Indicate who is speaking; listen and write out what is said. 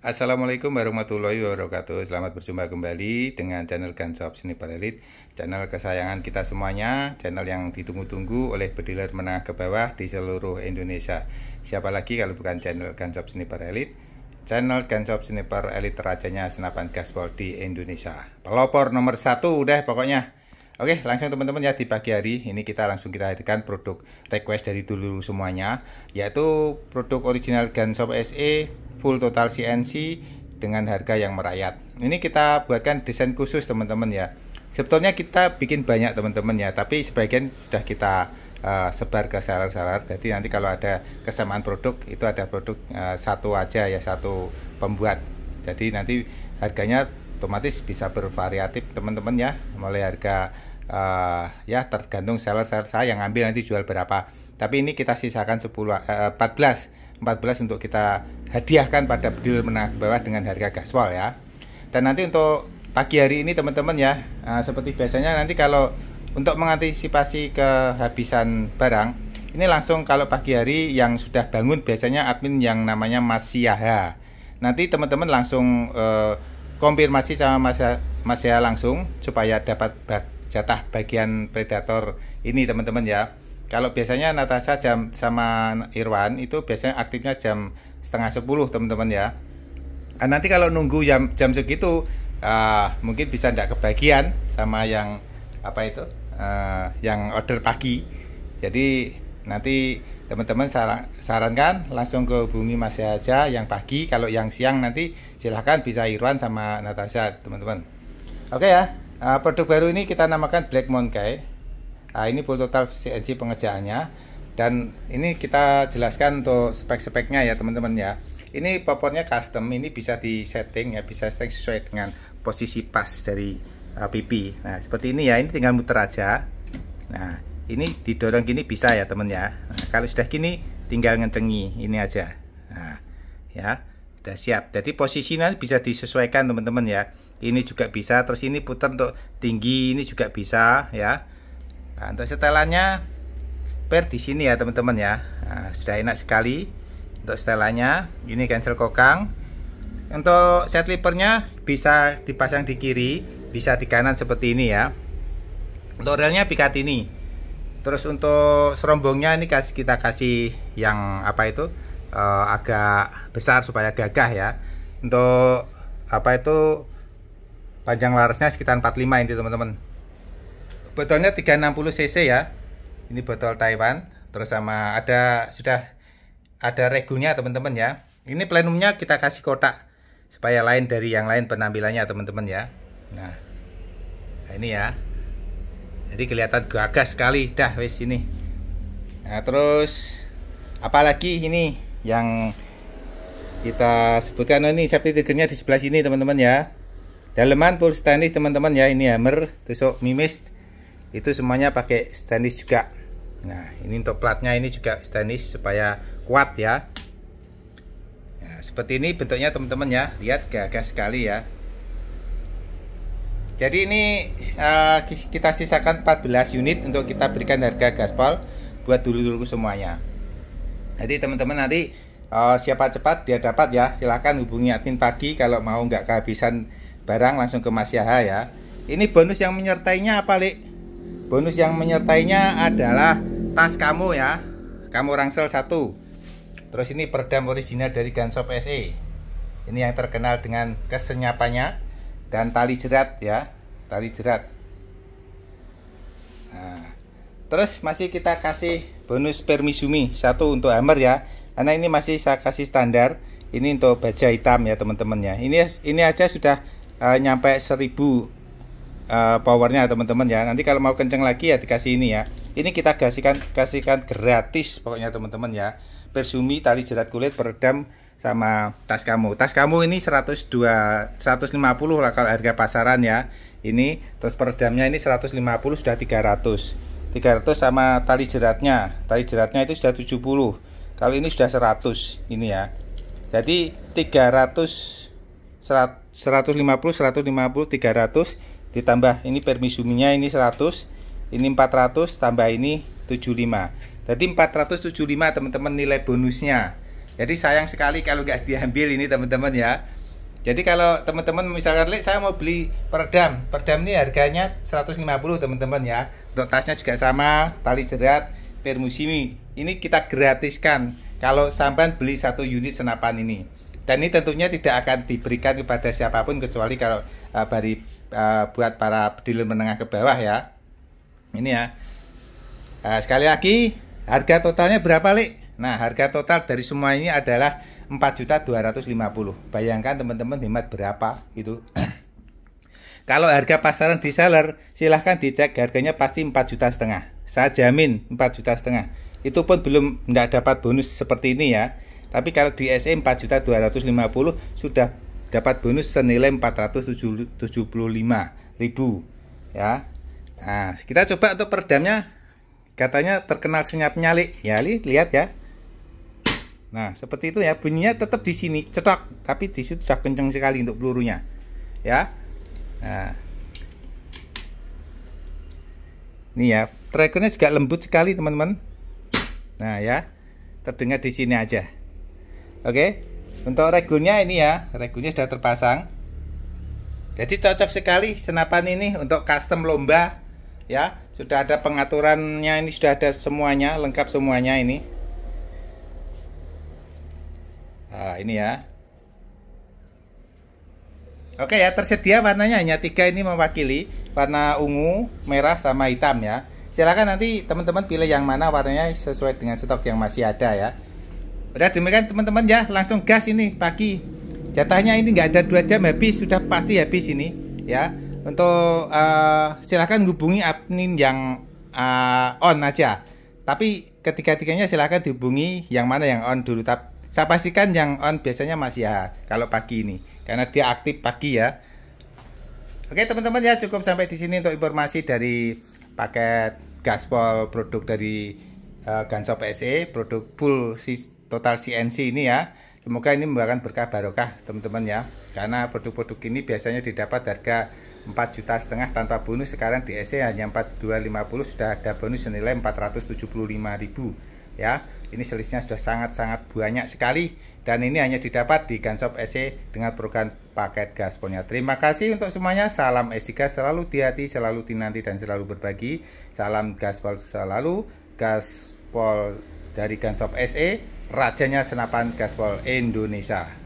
Speaker 1: Assalamualaikum warahmatullahi wabarakatuh Selamat berjumpa kembali dengan channel Ganshop Seni Elite, Channel kesayangan kita semuanya Channel yang ditunggu-tunggu oleh pediler menengah ke bawah di seluruh Indonesia Siapa lagi kalau bukan channel Ganshop Seni Elite, Channel Ganshop Seni Elite rajanya senapan gaspol di Indonesia Pelopor nomor satu udah pokoknya Oke, langsung teman-teman ya di pagi hari ini kita langsung kita hadirkan produk request dari dulu semuanya yaitu produk original Ganshop SE full total CNC dengan harga yang merayat. Ini kita buatkan desain khusus teman-teman ya. Sebetulnya kita bikin banyak teman-teman ya, tapi sebagian sudah kita uh, sebar ke seller-seller. Jadi nanti kalau ada kesamaan produk itu ada produk uh, satu aja ya satu pembuat. Jadi nanti harganya otomatis bisa bervariatif teman-teman ya, mulai harga uh, ya tergantung seller seller saya yang ambil nanti jual berapa tapi ini kita sisakan 10 uh, 14 14 untuk kita hadiahkan pada bedil menengah ke bawah dengan harga gaspol ya. Dan nanti untuk pagi hari ini teman-teman ya, nah, seperti biasanya nanti kalau untuk mengantisipasi kehabisan barang, ini langsung kalau pagi hari yang sudah bangun biasanya admin yang namanya Mas Siaha. Nanti teman-teman langsung eh, konfirmasi sama Mas Mas Siaha langsung supaya dapat jatah bagian predator ini teman-teman ya. Kalau biasanya Natasha jam sama Irwan itu biasanya aktifnya jam setengah sepuluh teman-teman ya. Nah, nanti kalau nunggu jam jam segitu uh, mungkin bisa tidak kebagian sama yang apa itu uh, yang order pagi. Jadi nanti teman-teman sarankan langsung ke hubungi masih aja yang pagi kalau yang siang nanti silahkan bisa Irwan sama Natasha teman-teman oke ya uh, produk baru ini kita namakan Black Monkey Nah, ini full total CNC pengerjaannya dan ini kita jelaskan untuk spek-speknya ya teman-teman ya. Ini popornya custom, ini bisa di setting ya, bisa setting sesuai dengan posisi pas dari uh, pipi. Nah, seperti ini ya, ini tinggal muter aja. Nah, ini didorong gini bisa ya teman ya. Nah, kalau sudah gini tinggal ngencengi ini aja. Nah, ya sudah siap. Jadi posisinya bisa disesuaikan teman-teman ya. Ini juga bisa, terus ini putar untuk tinggi, ini juga bisa ya nah, untuk setelannya per di sini ya teman-teman ya nah, sudah enak sekali untuk setelannya ini cancel kokang untuk set lipernya bisa dipasang di kiri bisa di kanan seperti ini ya untuk relnya ini. terus untuk serombongnya ini kita kasih yang apa itu uh, agak besar supaya gagah ya untuk apa itu panjang larasnya sekitar 45 ini teman-teman botolnya 360 cc ya ini botol Taiwan terus sama ada sudah ada regunya teman-teman ya ini plenumnya kita kasih kotak supaya lain dari yang lain penampilannya teman-teman ya nah, nah ini ya jadi kelihatan gagah sekali dah wis ini nah terus apalagi ini yang kita sebutkan ini safety triggernya di sebelah sini teman-teman ya daleman full stainless teman-teman ya ini hammer tusuk mimis itu semuanya pakai stainless juga nah ini untuk platnya ini juga stainless supaya kuat ya nah, seperti ini bentuknya teman-teman ya lihat gagah sekali ya jadi ini uh, kita sisakan 14 unit untuk kita berikan harga gaspol buat dulu-dulu semuanya jadi teman-teman nanti uh, siapa cepat dia dapat ya silahkan hubungi admin pagi kalau mau nggak kehabisan barang langsung ke Mas Yaha ya ini bonus yang menyertainya apa Lik? bonus yang menyertainya adalah tas kamu ya kamu rangsel satu terus ini peredam original dari Gansop SE ini yang terkenal dengan kesenyapannya dan tali jerat ya tali jerat nah, terus masih kita kasih bonus permisumi satu untuk hammer ya karena ini masih saya kasih standar ini untuk baja hitam ya teman-teman ya ini ini aja sudah uh, nyampe 1000 uh, powernya teman-teman ya nanti kalau mau kenceng lagi ya dikasih ini ya ini kita kasihkan kasihkan gratis pokoknya teman-teman ya persumi tali jerat kulit peredam sama tas kamu tas kamu ini 102 150 lah kalau harga pasaran ya ini terus peredamnya ini 150 sudah 300 300 sama tali jeratnya tali jeratnya itu sudah 70 kalau ini sudah 100 ini ya jadi 300 150 150 300 ditambah ini permisuminya ini 100 ini 400 tambah ini 75 jadi 475 teman-teman nilai bonusnya jadi sayang sekali kalau nggak diambil ini teman-teman ya jadi kalau teman-teman misalkan lihat saya mau beli peredam peredam ini harganya 150 teman-teman ya untuk tasnya juga sama tali jerat permusimi ini kita gratiskan kalau sampan beli satu unit senapan ini dan ini tentunya tidak akan diberikan kepada siapapun kecuali kalau uh, eh, dari uh, buat para pedilir menengah ke bawah ya. Ini ya. Uh, sekali lagi, harga totalnya berapa, Lik? Nah, harga total dari semua ini adalah 4.250. Bayangkan teman-teman hemat berapa itu. Kalau harga pasaran di seller, silahkan dicek harganya pasti 4 juta setengah. Saya jamin 4 juta setengah. Itu pun belum tidak dapat bonus seperti ini ya. Tapi kalau di SE 4.250 juta sudah dapat bonus senilai 475.000 ya. Nah, kita coba untuk peredamnya katanya terkenal senyap nyalik ya, lihat ya. Nah, seperti itu ya, bunyinya tetap di sini cocok tapi di situ sudah kenceng sekali untuk pelurunya. Ya. Nah. Ini ya, trackernya juga lembut sekali, teman-teman. Nah, ya. Terdengar di sini aja. Oke. Okay? Untuk regulnya ini ya, regulnya sudah terpasang. Jadi cocok sekali senapan ini untuk custom lomba ya. Sudah ada pengaturannya ini sudah ada semuanya, lengkap semuanya ini. Nah, ini ya. Oke ya, tersedia warnanya hanya tiga ini mewakili warna ungu, merah, sama hitam ya. Silakan nanti teman-teman pilih yang mana warnanya sesuai dengan stok yang masih ada ya. Udah demikian teman-teman ya, langsung gas ini pagi. Jatahnya ini nggak ada dua jam habis, sudah pasti habis ini ya. Untuk uh, eh, silahkan hubungi admin yang uh, on aja. Tapi ketiga-tiganya silahkan dihubungi yang mana yang on dulu. Tapi saya pastikan yang on biasanya masih ya kalau pagi ini karena dia aktif pagi ya. Oke teman-teman ya cukup sampai di sini untuk informasi dari paket gaspol produk dari uh, Gansop SE produk full system Total CNC ini ya. Semoga ini membawakan berkah barokah teman-teman ya. Karena produk-produk ini biasanya didapat harga 4 juta setengah tanpa bonus sekarang di SE hanya 4250 sudah ada bonus senilai 475.000 ya. Ini selisihnya sudah sangat-sangat banyak sekali dan ini hanya didapat di Gansop SE dengan program paket gasponnya. Terima kasih untuk semuanya. Salam S3 selalu di hati, selalu dinanti dan selalu berbagi. Salam gaspol selalu, gaspol dari Gansop SE rajanya senapan gaspol Indonesia.